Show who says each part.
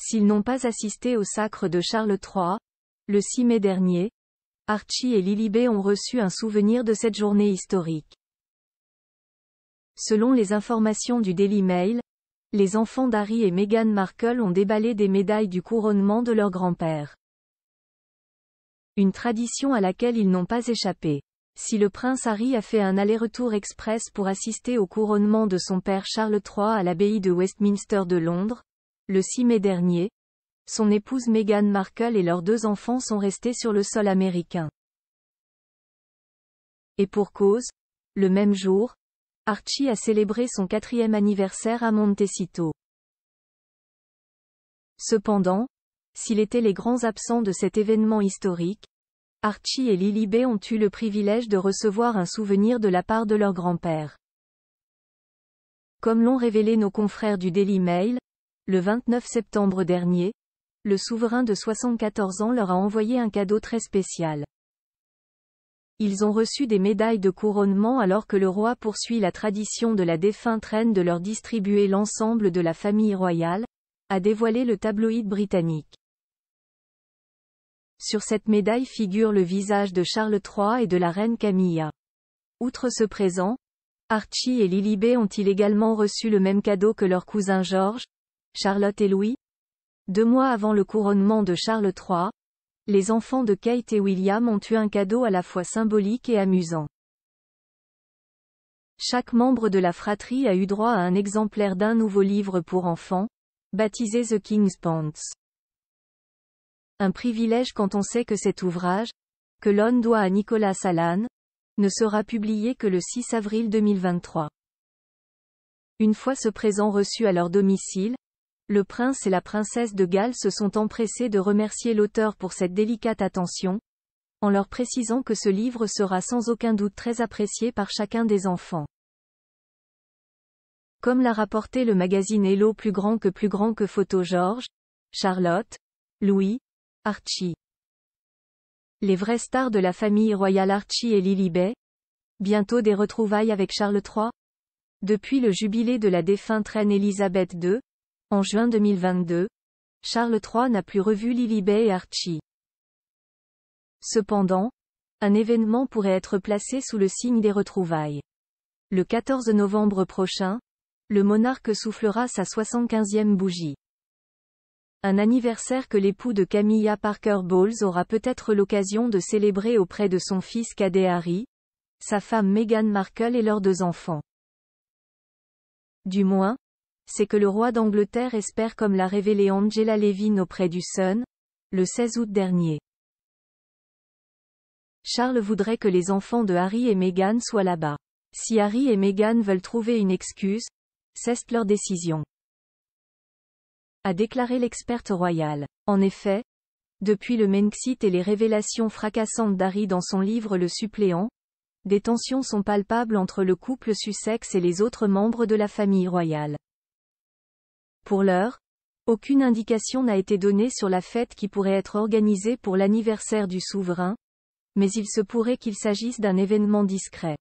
Speaker 1: S'ils n'ont pas assisté au sacre de Charles III, le 6 mai dernier, Archie et Lilibé ont reçu un souvenir de cette journée historique. Selon les informations du Daily Mail, les enfants d'Harry et Meghan Markle ont déballé des médailles du couronnement de leur grand-père. Une tradition à laquelle ils n'ont pas échappé. Si le prince Harry a fait un aller-retour express pour assister au couronnement de son père Charles III à l'abbaye de Westminster de Londres, le 6 mai dernier, son épouse Meghan Markle et leurs deux enfants sont restés sur le sol américain. Et pour cause, le même jour, Archie a célébré son quatrième anniversaire à Montecito. Cependant, s'il était les grands absents de cet événement historique, Archie et Lily ont eu le privilège de recevoir un souvenir de la part de leur grand-père. Comme l'ont révélé nos confrères du Daily Mail, le 29 septembre dernier, le souverain de 74 ans leur a envoyé un cadeau très spécial. Ils ont reçu des médailles de couronnement alors que le roi poursuit la tradition de la défunte reine de leur distribuer l'ensemble de la famille royale, a dévoilé le tabloïd britannique. Sur cette médaille figure le visage de Charles III et de la reine Camilla. Outre ce présent, Archie et Lily ont-ils également reçu le même cadeau que leur cousin Georges? Charlotte et Louis. Deux mois avant le couronnement de Charles III, les enfants de Kate et William ont eu un cadeau à la fois symbolique et amusant. Chaque membre de la fratrie a eu droit à un exemplaire d'un nouveau livre pour enfants, baptisé The King's Pants. Un privilège quand on sait que cet ouvrage, que l'on doit à Nicolas Allan, ne sera publié que le 6 avril 2023. Une fois ce présent reçu à leur domicile, le prince et la princesse de Galles se sont empressés de remercier l'auteur pour cette délicate attention, en leur précisant que ce livre sera sans aucun doute très apprécié par chacun des enfants. Comme l'a rapporté le magazine Hello plus grand que plus grand que photo Georges, Charlotte, Louis, Archie. Les vraies stars de la famille royale Archie et Lilibet, bientôt des retrouvailles avec Charles III, depuis le jubilé de la défunte reine Elisabeth II, en juin 2022, Charles III n'a plus revu Bay et Archie. Cependant, un événement pourrait être placé sous le signe des retrouvailles. Le 14 novembre prochain, le monarque soufflera sa 75e bougie. Un anniversaire que l'époux de Camilla Parker Bowles aura peut-être l'occasion de célébrer auprès de son fils cadet Harry, sa femme Meghan Markle et leurs deux enfants. Du moins, c'est que le roi d'Angleterre espère comme l'a révélé Angela Levin auprès du Sun, le 16 août dernier. Charles voudrait que les enfants de Harry et Meghan soient là-bas. Si Harry et Meghan veulent trouver une excuse, c'est leur décision. A déclaré l'experte royale. En effet, depuis le Menxit et les révélations fracassantes d'Harry dans son livre Le suppléant, des tensions sont palpables entre le couple Sussex et les autres membres de la famille royale. Pour l'heure, aucune indication n'a été donnée sur la fête qui pourrait être organisée pour l'anniversaire du souverain, mais il se pourrait qu'il s'agisse d'un événement discret.